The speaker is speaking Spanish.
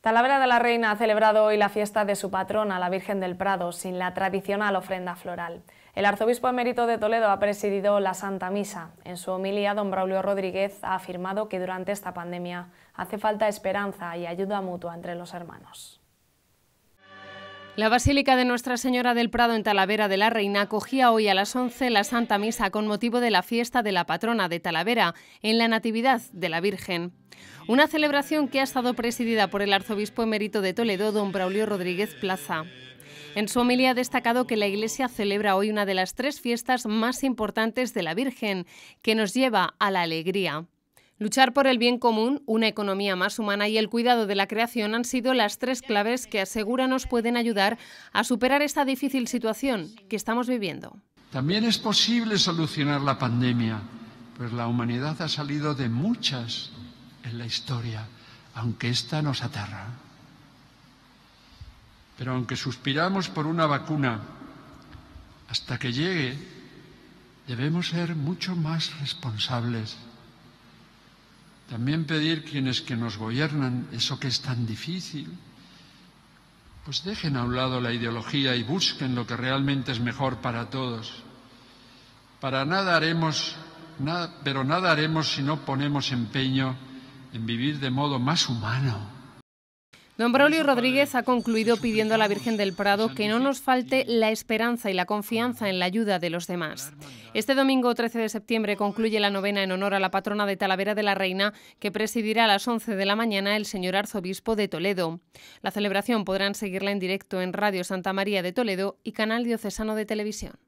Talavera de la Reina ha celebrado hoy la fiesta de su patrona, la Virgen del Prado, sin la tradicional ofrenda floral. El arzobispo emérito de Toledo ha presidido la Santa Misa. En su homilia, don Braulio Rodríguez ha afirmado que durante esta pandemia hace falta esperanza y ayuda mutua entre los hermanos. La Basílica de Nuestra Señora del Prado en Talavera de la Reina acogía hoy a las 11 la Santa Misa con motivo de la fiesta de la patrona de Talavera en la Natividad de la Virgen. Una celebración que ha estado presidida por el arzobispo emérito de Toledo, don Braulio Rodríguez Plaza. En su homilía ha destacado que la Iglesia celebra hoy una de las tres fiestas más importantes de la Virgen, que nos lleva a la alegría. Luchar por el bien común, una economía más humana y el cuidado de la creación han sido las tres claves que asegura nos pueden ayudar a superar esta difícil situación que estamos viviendo. También es posible solucionar la pandemia, pues la humanidad ha salido de muchas en la historia, aunque esta nos aterra. Pero aunque suspiramos por una vacuna, hasta que llegue, debemos ser mucho más responsables también pedir quienes que nos gobiernan eso que es tan difícil, pues dejen a un lado la ideología y busquen lo que realmente es mejor para todos. Para nada haremos, nada, pero nada haremos si no ponemos empeño en vivir de modo más humano Don Braulio Rodríguez ha concluido pidiendo a la Virgen del Prado que no nos falte la esperanza y la confianza en la ayuda de los demás. Este domingo 13 de septiembre concluye la novena en honor a la patrona de Talavera de la Reina, que presidirá a las 11 de la mañana el señor arzobispo de Toledo. La celebración podrán seguirla en directo en Radio Santa María de Toledo y Canal Diocesano de Televisión.